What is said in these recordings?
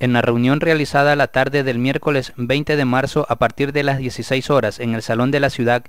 En la reunión realizada la tarde del miércoles 20 de marzo a partir de las 16 horas en el Salón de la Ciudad,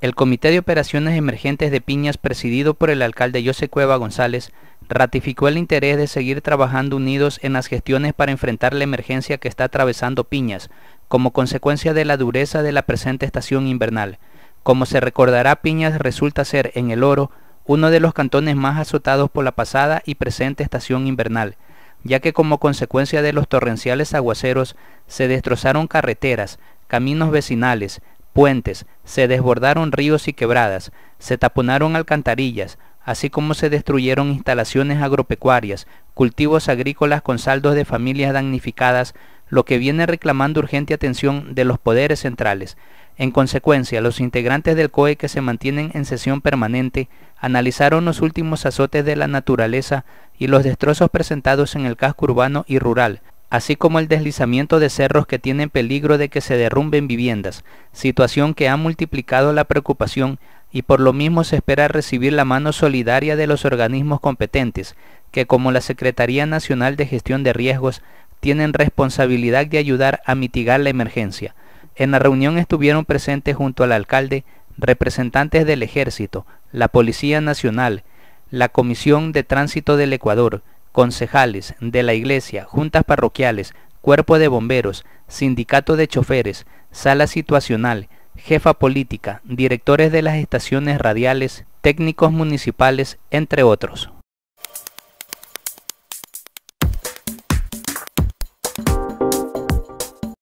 el Comité de Operaciones Emergentes de Piñas, presidido por el alcalde José Cueva González, ratificó el interés de seguir trabajando unidos en las gestiones para enfrentar la emergencia que está atravesando Piñas, como consecuencia de la dureza de la presente estación invernal. Como se recordará, Piñas resulta ser, en el oro, uno de los cantones más azotados por la pasada y presente estación invernal ya que como consecuencia de los torrenciales aguaceros se destrozaron carreteras, caminos vecinales, puentes, se desbordaron ríos y quebradas, se taponaron alcantarillas, así como se destruyeron instalaciones agropecuarias, cultivos agrícolas con saldos de familias damnificadas, lo que viene reclamando urgente atención de los poderes centrales. En consecuencia, los integrantes del COE que se mantienen en sesión permanente analizaron los últimos azotes de la naturaleza y los destrozos presentados en el casco urbano y rural, así como el deslizamiento de cerros que tienen peligro de que se derrumben viviendas, situación que ha multiplicado la preocupación y por lo mismo se espera recibir la mano solidaria de los organismos competentes, que como la Secretaría Nacional de Gestión de Riesgos, tienen responsabilidad de ayudar a mitigar la emergencia. En la reunión estuvieron presentes junto al alcalde representantes del Ejército, la Policía Nacional, la Comisión de Tránsito del Ecuador, concejales de la Iglesia, juntas parroquiales, cuerpo de bomberos, sindicato de choferes, sala situacional, jefa política, directores de las estaciones radiales, técnicos municipales, entre otros.